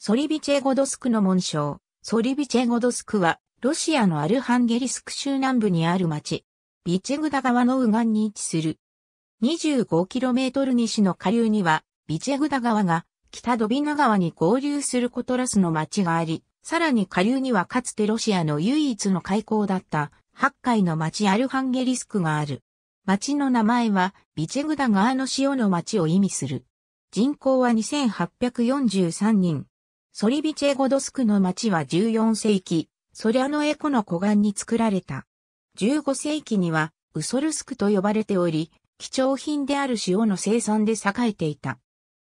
ソリビチェゴドスクの紋章。ソリビチェゴドスクは、ロシアのアルハンゲリスク州南部にある町、ビチェグダ川の右岸に位置する。25km 西の下流には、ビチェグダ川が、北ドビナ川に合流することラスの町があり、さらに下流にはかつてロシアの唯一の海溝だった、八海の町アルハンゲリスクがある。町の名前は、ビチェグダ川の塩の町を意味する。人口は2843人。ソリビチェゴドスクの町は14世紀、ソリャノエコの湖岸に作られた。15世紀にはウソルスクと呼ばれており、貴重品である塩の生産で栄えていた。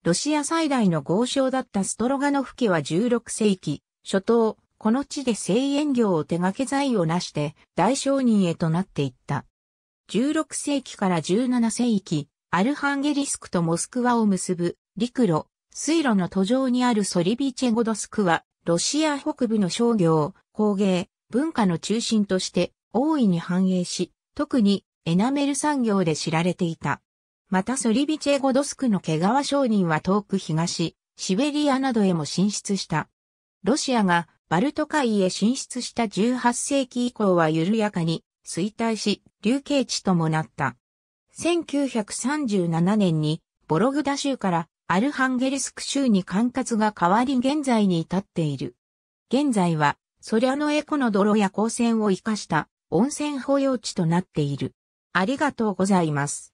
ロシア最大の豪商だったストロガノフ家は16世紀、初頭、この地で製塩業を手掛け財を成して大商人へとなっていった。16世紀から17世紀、アルハンゲリスクとモスクワを結ぶ陸路、水路の途上にあるソリビチェゴドスクは、ロシア北部の商業、工芸、文化の中心として大いに繁栄し、特にエナメル産業で知られていた。またソリビチェゴドスクの毛皮商人は遠く東、シベリアなどへも進出した。ロシアがバルト海へ進出した18世紀以降は緩やかに衰退し、流刑地ともなった。1937年にボログダ州からアルハンゲルスク州に管轄が変わり現在に至っている。現在は、ソリャノエコの泥や光線を活かした温泉保養地となっている。ありがとうございます。